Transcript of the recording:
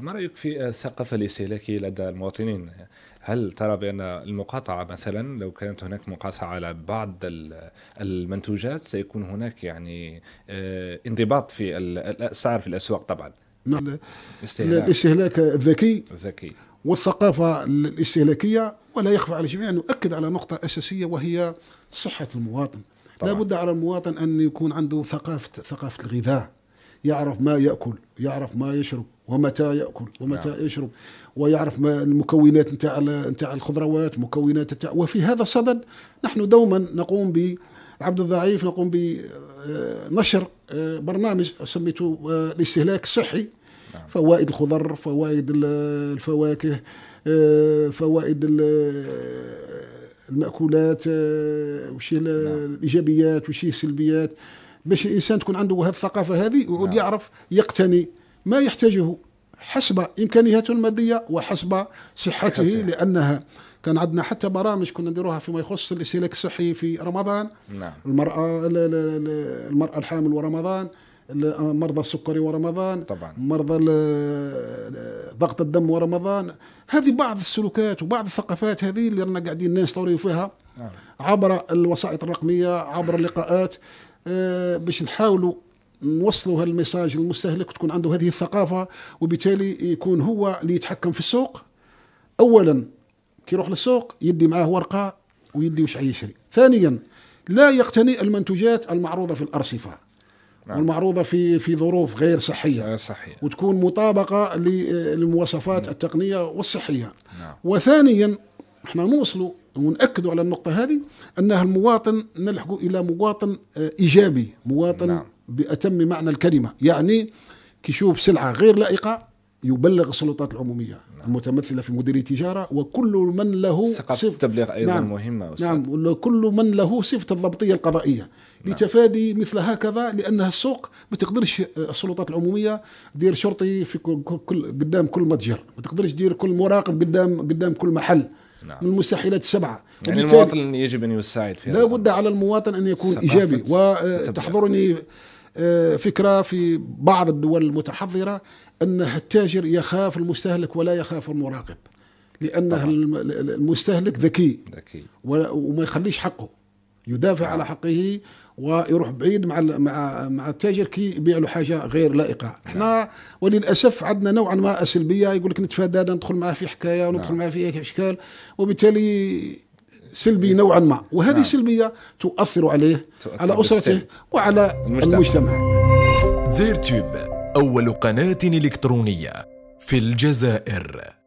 ما رايك في الثقافه الاستهلاكيه لدى المواطنين؟ هل ترى بان المقاطعه مثلا لو كانت هناك مقاطعه على بعض المنتوجات سيكون هناك يعني آه، انضباط في الاسعار في الاسواق طبعا. نعم الاستهلاك, الاستهلاك الذكي الذكي والثقافه الاستهلاكيه ولا يخفى على الجميع نؤكد على نقطه اساسيه وهي صحه المواطن. لا لابد على المواطن ان يكون عنده ثقافه ثقافه الغذاء يعرف ما ياكل يعرف ما يشرب ومتى ياكل ومتى نعم. يشرب ويعرف ما المكونات نتاع نتاع الخضروات مكونات نتاع وفي هذا الصدد نحن دوما نقوم ب عبد الضعيف نقوم بنشر آه، آه، برنامج سميته آه، الاستهلاك الصحي نعم. فوائد الخضر فوائد الفواكه فوائد المأكولات وشي نعم. الإيجابيات وشي السلبيات باش الإنسان تكون عنده هذه الثقافة هذه نعم. يعرف يقتني ما يحتاجه حسب امكانياته الماديه وحسب صحته لانها كان عندنا حتى برامج كنا نديروها فيما يخص الاستهلاك الصحي في رمضان نعم. المراه المراه الحامل ورمضان مرضى السكري ورمضان طبعا مرضى ضغط الدم ورمضان هذه بعض السلوكات وبعض الثقافات هذه اللي رانا قاعدين الناس فيها فيها نعم. عبر الوسائط الرقميه عبر اللقاءات آه، باش نحاولوا نوصلوا هذا الميساج للمستهلك تكون عنده هذه الثقافه وبالتالي يكون هو اللي يتحكم في السوق اولا كي يروح للسوق يدي معاه ورقه ويدي وش يشري ثانيا لا يقتني المنتوجات المعروضه في الارصفه نعم. والمعروضه في في ظروف غير صحيه صحية. وتكون مطابقه للمواصفات نعم. التقنيه والصحيه نعم. وثانيا احنا نوصلوا ونأكدوا على النقطة هذه أنها المواطن نلحق إلى مواطن آه، إيجابي مواطن نعم. بأتم معنى الكلمة يعني كيشوف سلعة غير لائقة يبلغ السلطات العمومية نعم. المتمثلة في مدير التجارة وكل من له ثقافة التبليغ أيضا نعم. مهمة نعم كل من له صفة الضبطية القضائية نعم. لتفادي مثل هكذا لأنها السوق ما تقدرش آه، السلطات العمومية دير شرطي في كل قدام كل متجر ما تقدرش دير كل مراقب قدام قدام كل محل نعم. من المستحيلات السبعة يعني المواطن يجب أن يساعد فيها لا بد على المواطن أن يكون إيجابي وتحضرني آه، فكرة في بعض الدول المتحضرة أن التاجر يخاف المستهلك ولا يخاف المراقب لأن المستهلك ذكي, ذكي. وما يخليش حقه يدافع على نعم. حقه ويروح بعيد مع مع مع التاجر كي يبيع له حاجه غير لائقه نعم. احنا وللاسف عندنا نوعا ما سلبيه يقول لك نتفادى ندخل معاه في حكايه نعم. وندخل نعم. معاه في اشكال وبالتالي سلبي إيه. نوعا ما وهذه نعم. السلبية تؤثر عليه تؤثر على أسرته وعلى نعم. المجتمع, المجتمع. زيرتوب أول قناة إلكترونية في الجزائر